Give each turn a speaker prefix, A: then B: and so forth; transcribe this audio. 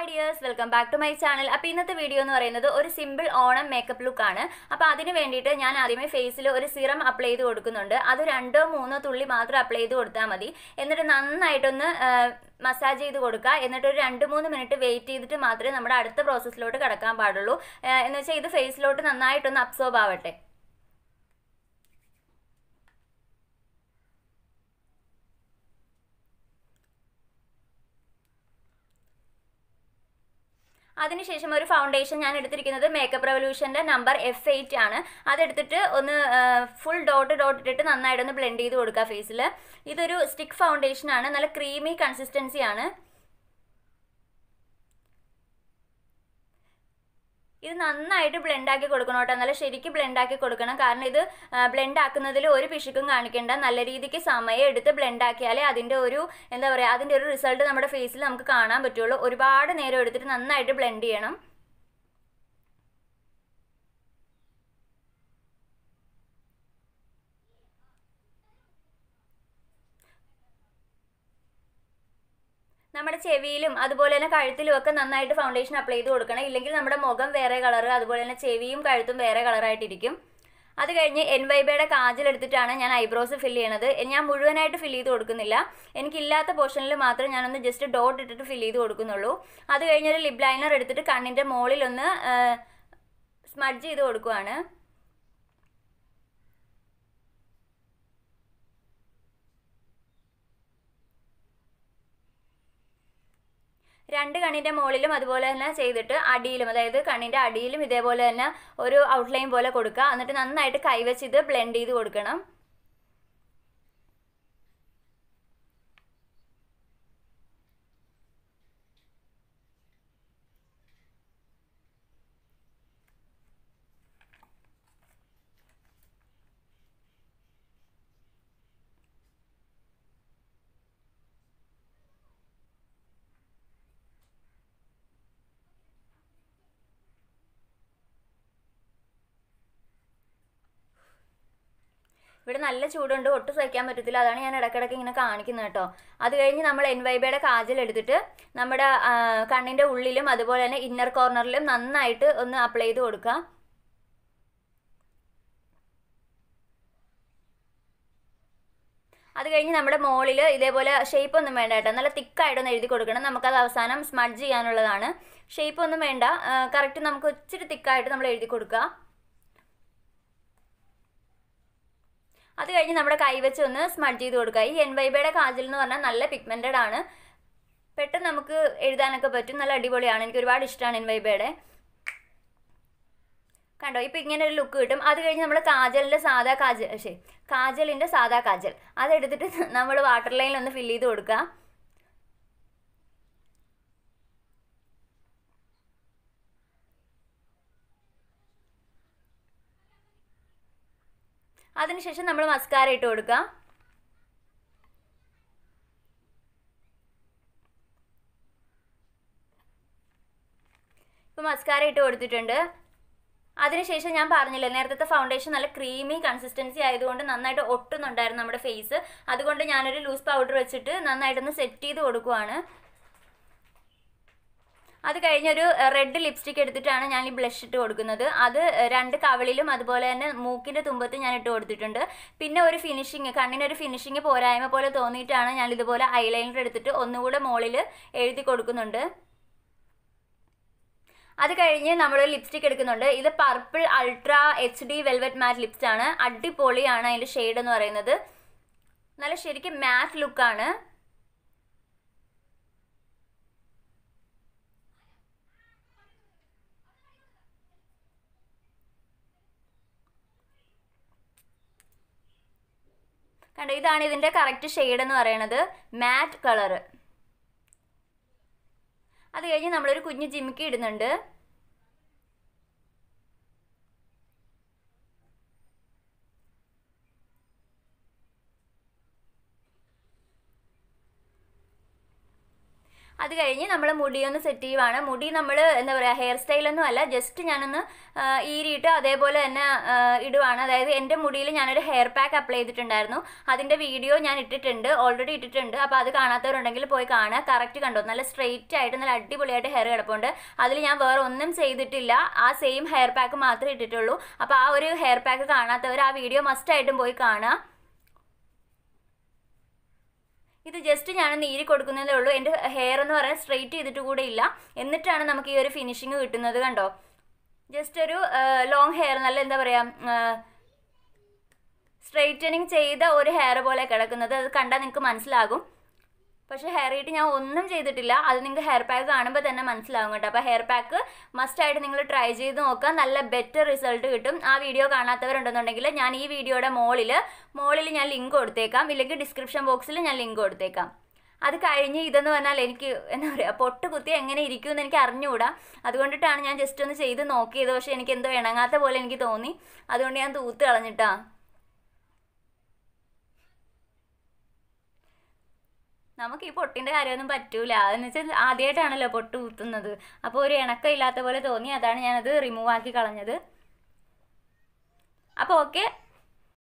A: hi dears welcome back to my channel അപ്പം ഇന്നത്തെ video എന്ന് പറയുന്നത് ഒരു സിമ്പിൾ ഓണം മേക്കപ്പ് ലുക്കാണ് അപ്പം അതിന് വേണ്ടിയിട്ട് ഞാൻ ആദ്യമേ ഫേസിൽ ഒരു സിറം അപ്ലൈ ചെയ്ത് കൊടുക്കുന്നുണ്ട് അത് രണ്ടോ മൂന്നോ തുള്ളി മാത്രം അപ്ലൈ ചെയ്ത് കൊടുത്താൽ മതി എന്നിട്ട് നന്നായിട്ടൊന്ന് മസാജ് ചെയ്ത് കൊടുക്കുക എന്നിട്ട് ഒരു രണ്ട് മൂന്ന് മിനിറ്റ് വെയിറ്റ് ചെയ്തിട്ട് മാത്രമേ നമ്മുടെ അടുത്ത പ്രോസസ്സിലോട്ട് കിടക്കാൻ പാടുള്ളൂ എന്ന് വെച്ചാൽ ഇത് ഫേസിലോട്ട് നന്നായിട്ടൊന്ന് അബ്സോർബ് ആവട്ടെ അതിനുശേഷം ഒരു ഫൗണ്ടേഷൻ ഞാൻ എടുത്തിരിക്കുന്നത് മേക്കപ്പ് റെവല്യൂഷൻ്റെ നമ്പർ എഫ് എയ്റ്റ് ആണ് അതെടുത്തിട്ട് ഒന്ന് ഫുൾ ഡോട്ട് ഡോട്ട് ഇട്ടിട്ട് നന്നായിട്ടൊന്ന് ബ്ലെൻഡ് ചെയ്ത് കൊടുക്കുക ഫേസിൽ ഇതൊരു സ്റ്റിക്ക് ഫൗണ്ടേഷൻ ആണ് നല്ല ക്രീമി കൺസിസ്റ്റൻസി ആണ് ഇത് നന്നായിട്ട് ബ്ലെൻഡാക്കി കൊടുക്കണം കേട്ടോ നല്ല ശരിക്ക് ബ്ലെൻഡാക്കി കൊടുക്കണം കാരണം ഇത് ബ്ലെൻഡാക്കുന്നതിൽ ഒരു പിശുക്കും കാണിക്കേണ്ട നല്ല രീതിക്ക് സമയം എടുത്ത് ബ്ലെൻഡാക്കിയാലേ അതിൻ്റെ ഒരു എന്താ പറയുക അതിൻ്റെ ഒരു റിസൾട്ട് നമ്മുടെ ഫേസിൽ നമുക്ക് കാണാൻ പറ്റുള്ളൂ ഒരുപാട് നേരം എടുത്തിട്ട് നന്നായിട്ട് ബ്ലെൻഡ് ചെയ്യണം നമ്മുടെ ചെവിയിലും അതുപോലെ തന്നെ കഴുത്തിലും ഒക്കെ നന്നായിട്ട് ഫൗണ്ടേഷൻ അപ്ലൈ ചെയ്ത് കൊടുക്കണം ഇല്ലെങ്കിൽ നമ്മുടെ മുഖം വേറെ കളർ അതുപോലെ തന്നെ ചെവിയും കഴുത്തും വേറെ കളറായിട്ടിരിക്കും അത് കഴിഞ്ഞ് എൻ വൈബയുടെ കാജൽ എടുത്തിട്ടാണ് ഞാൻ ഐബ്രോസ് ഫിൽ ചെയ്യണത് ഞാൻ മുഴുവനായിട്ട് ഫിൽ ചെയ്ത് കൊടുക്കുന്നില്ല എനിക്കില്ലാത്ത പോർഷനിൽ മാത്രം ഞാനൊന്ന് ജസ്റ്റ് ഡോട്ട് ഇട്ടിട്ട് ഫിൽ ചെയ്ത് കൊടുക്കുന്നുള്ളൂ അത് കഴിഞ്ഞൊരു ലിപ് ലൈനർ എടുത്തിട്ട് കണ്ണിൻ്റെ മുകളിലൊന്ന് സ്മഡ്ജ് ചെയ്ത് കൊടുക്കുവാണ് രണ്ട് കണ്ണിൻ്റെ മുകളിലും അതുപോലെ തന്നെ ചെയ്തിട്ട് അടിയിലും അതായത് കണ്ണിൻ്റെ അടിയിലും ഇതേപോലെ തന്നെ ഒരു ഔട്ട്ലൈൻ പോലെ കൊടുക്കുക എന്നിട്ട് നന്നായിട്ട് കൈവച്ച് ഇത് ബ്ലെൻഡ് ചെയ്ത് കൊടുക്കണം ഇവിടെ നല്ല ചൂടുണ്ട് ഒട്ടും സഹിക്കാൻ പറ്റത്തില്ല അതാണ് ഞാൻ ഇടയ്ക്കിടയ്ക്ക് ഇങ്ങനെ കാണിക്കുന്നത് കേട്ടോ അത് കഴിഞ്ഞ് നമ്മൾ എൻവൈബയുടെ കാജൽ എടുത്തിട്ട് നമ്മുടെ കണ്ണിൻ്റെ ഉള്ളിലും അതുപോലെ തന്നെ ഇന്നർ കോർണറിലും നന്നായിട്ട് ഒന്ന് അപ്ലൈ ചെയ്ത് കൊടുക്കുക അത് കഴിഞ്ഞ് നമ്മുടെ മോളിൽ ഇതേപോലെ ഷേപ്പ് ഒന്നും വേണ്ട കേട്ടോ നല്ല തിക്കായിട്ടൊന്ന് എഴുതി കൊടുക്കണം നമുക്കത് അവസാനം സ്മഡ്ജ് ചെയ്യാനുള്ളതാണ് ഷേപ്പ് ഒന്നും വേണ്ട കറക്റ്റ് നമുക്ക് ഇച്ചിരി തിക്കായിട്ട് നമ്മൾ എഴുതി കൊടുക്കുക അത് കഴിഞ്ഞ് നമ്മുടെ കൈവച്ച് ഒന്ന് സ്മഡ് ചെയ്ത് കൊടുക്കുക ഈ വൈബയുടെ കാജൽ എന്ന് പറഞ്ഞാൽ നല്ല പിഗ്മെൻറ്റഡ് ആണ് പെട്ടെന്ന് നമുക്ക് എഴുതാനൊക്കെ പറ്റും നല്ല അടിപൊളിയാണ് എനിക്ക് ഒരുപാട് ഇഷ്ടമാണ് വൈബയുടെ കണ്ടോ ഇപ്പോൾ ഇങ്ങനെ ഒരു ലുക്ക് കിട്ടും അത് കഴിഞ്ഞ് നമ്മൾ കാജലിൻ്റെ സാധാ കാജൽ ശരി കാജലിൻ്റെ സാധാ കാജൽ അതെടുത്തിട്ട് നമ്മൾ വാട്ടർ ലൈനിൽ ഒന്ന് ഫില്ല് ചെയ്ത് കൊടുക്കുക അതിനുശേഷം നമ്മൾ മസ്കാര ഇട്ട് കൊടുക്കാം ഇപ്പോൾ മസ്കാര ഇട്ട് കൊടുത്തിട്ടുണ്ട് അതിനുശേഷം ഞാൻ പറഞ്ഞില്ലേ നേരത്തെ ഫൗണ്ടേഷൻ നല്ല ക്രീമി കൺസിസ്റ്റൻസി ആയതുകൊണ്ട് നന്നായിട്ട് ഒട്ടുന്നുണ്ടായിരുന്നു നമ്മുടെ ഫേസ് അതുകൊണ്ട് ഞാനൊരു ലൂസ് പൗഡർ വെച്ചിട്ട് നന്നായിട്ടൊന്ന് സെറ്റ് ചെയ്ത് കൊടുക്കുവാണ് അത് കഴിഞ്ഞൊരു റെഡ് ലിപ്സ്റ്റിക് എടുത്തിട്ടാണ് ഞാൻ ഈ ബ്ലഷ് ഇട്ട് കൊടുക്കുന്നത് അത് രണ്ട് കവളിലും അതുപോലെ തന്നെ മൂക്കിൻ്റെ തുമ്പത്ത് ഞാൻ ഇട്ട് കൊടുത്തിട്ടുണ്ട് പിന്നെ ഒരു ഫിനിഷിങ് കണ്ണിനൊരു ഫിനിഷിങ് പോരായ്മ പോലെ തോന്നിയിട്ടാണ് ഞാൻ ഇതുപോലെ ഐലൈനർ എടുത്തിട്ട് ഒന്നുകൂടെ മോളിൽ എഴുതി കൊടുക്കുന്നുണ്ട് അത് കഴിഞ്ഞ് നമ്മൾ ലിപ്സ്റ്റിക് എടുക്കുന്നുണ്ട് ഇത് purple ultra H D velvet matte ലിപ്സ്റ്റാണ് ആണ് അടിപൊളിയാണ് അതിൻ്റെ ഷെയ്ഡ് എന്ന് പറയുന്നത് നല്ല ശരിക്കും മാറ്റ് ലുക്കാണ് കണ്ടോ ഇതാണ് ഇതിൻ്റെ കറക്റ്റ് ഷെയ്ഡ് എന്ന് പറയുന്നത് മാറ്റ് കളറ് അത് കഴിഞ്ഞ് നമ്മളൊരു കുഞ്ഞ് ജിമിക്ക് ഇടുന്നുണ്ട് അത് കഴിഞ്ഞ് നമ്മൾ മുടിയൊന്ന് സെറ്റ് ചെയ്യുവാണ് മുടി നമ്മൾ എന്താ പറയുക ഹെയർ സ്റ്റൈലൊന്നും അല്ല ജസ്റ്റ് ഞാനൊന്ന് ഈരിയിട്ട് അതേപോലെ തന്നെ ഇടുവാണ് അതായത് എൻ്റെ മുടിയിൽ ഞാനൊരു ഹെയർ പാക്ക് അപ്ലൈ ചെയ്തിട്ടുണ്ടായിരുന്നു അതിൻ്റെ വീഡിയോ ഞാൻ ഇട്ടിട്ടുണ്ട് ഓൾറെഡി ഇട്ടിട്ടുണ്ട് അപ്പോൾ അത് കാണാത്തവരുണ്ടെങ്കിൽ പോയി കാണുക കറക്റ്റ് കണ്ടോ നല്ല സ്ട്രെയിറ്റ് ആയിട്ട് നല്ല അടിപൊളിയായിട്ട് ഹെയർ കിടപ്പുണ്ട് അതിൽ ഞാൻ വേറെ ഒന്നും ചെയ്തിട്ടില്ല ആ സെയിം ഹെയർ പാക്ക് മാത്രമേ ഇട്ടിട്ടുള്ളൂ അപ്പോൾ ആ ഒരു ഹെയർ പാക്ക് കാണാത്തവർ ആ വീഡിയോ മസ്റ്റായിട്ടും പോയി കാണുക ഇത് ജസ്റ്റ് ഞാൻ നീര് കൊടുക്കുന്നതേ ഉള്ളൂ എൻ്റെ ഹെയർ എന്ന് പറയാൻ സ്ട്രെയിറ്റ് ചെയ്തിട്ട് കൂടെ ഇല്ല എന്നിട്ടാണ് നമുക്ക് ഈ ഒരു ഫിനിഷിങ് കിട്ടുന്നത് കണ്ടോ ജസ്റ്റ് ഒരു ലോങ് ഹെയർ നല്ല എന്താ പറയുക സ്ട്രെയിറ്റനിങ് ചെയ്ത ഒരു ഹെയർ പോലെ കിടക്കുന്നത് അത് കണ്ടാൽ നിങ്ങൾക്ക് മനസ്സിലാകും പക്ഷേ ഹെയർ ഹീറ്റ് ഞാൻ ഒന്നും ചെയ്തിട്ടില്ല അത് നിങ്ങൾക്ക് ഹെയർ പാക്ക് കാണുമ്പോൾ തന്നെ മനസ്സിലാവും കേട്ടോ അപ്പോൾ ഹെയർ പാക്ക് മസ്റ്റായിട്ട് നിങ്ങൾ ട്രൈ ചെയ്ത് നോക്കുക നല്ല ബെറ്റർ റിസൾട്ട് കിട്ടും ആ വീഡിയോ കാണാത്തവരുണ്ടെന്നുണ്ടെങ്കിൽ ഞാൻ ഈ വീഡിയോയുടെ മോളിൽ മോളിൽ ഞാൻ ലിങ്ക് കൊടുത്തേക്കാം ഇല്ലെങ്കിൽ ഡിസ്ക്രിപ്ഷൻ ബോക്സിൽ ഞാൻ ലിങ്ക് കൊടുത്തേക്കാം അത് കഴിഞ്ഞ് ഇതെന്ന് പറഞ്ഞാൽ എനിക്ക് എന്താ പറയുക പൊട്ട് കുത്തി എങ്ങനെ ഇരിക്കും എന്ന് എനിക്ക് അറിഞ്ഞുകൂടാ അതുകൊണ്ടിട്ടാണ് ഞാൻ ജസ്റ്റ് ഒന്ന് ചെയ്ത് നോക്കിയത് പക്ഷേ എനിക്ക് എന്തോ ഇണങ്ങാത്ത പോലെ എനിക്ക് തോന്നി അതുകൊണ്ട് ഞാൻ തൂത്ത് കളഞ്ഞിട്ടാണ് നമുക്ക് ഈ പൊട്ടിന്റെ കാര്യമൊന്നും പറ്റൂല എന്ന് വെച്ചാൽ ആദ്യമായിട്ടാണല്ലോ പൊട്ട് കുത്തുന്നത് അപ്പോൾ ഒരു ഇണക്കം ഇല്ലാത്ത പോലെ തോന്നി അതാണ് ഞാനത് റിമൂവ് ആക്കി കളഞ്ഞത് അപ്പോൾ ഓക്കെ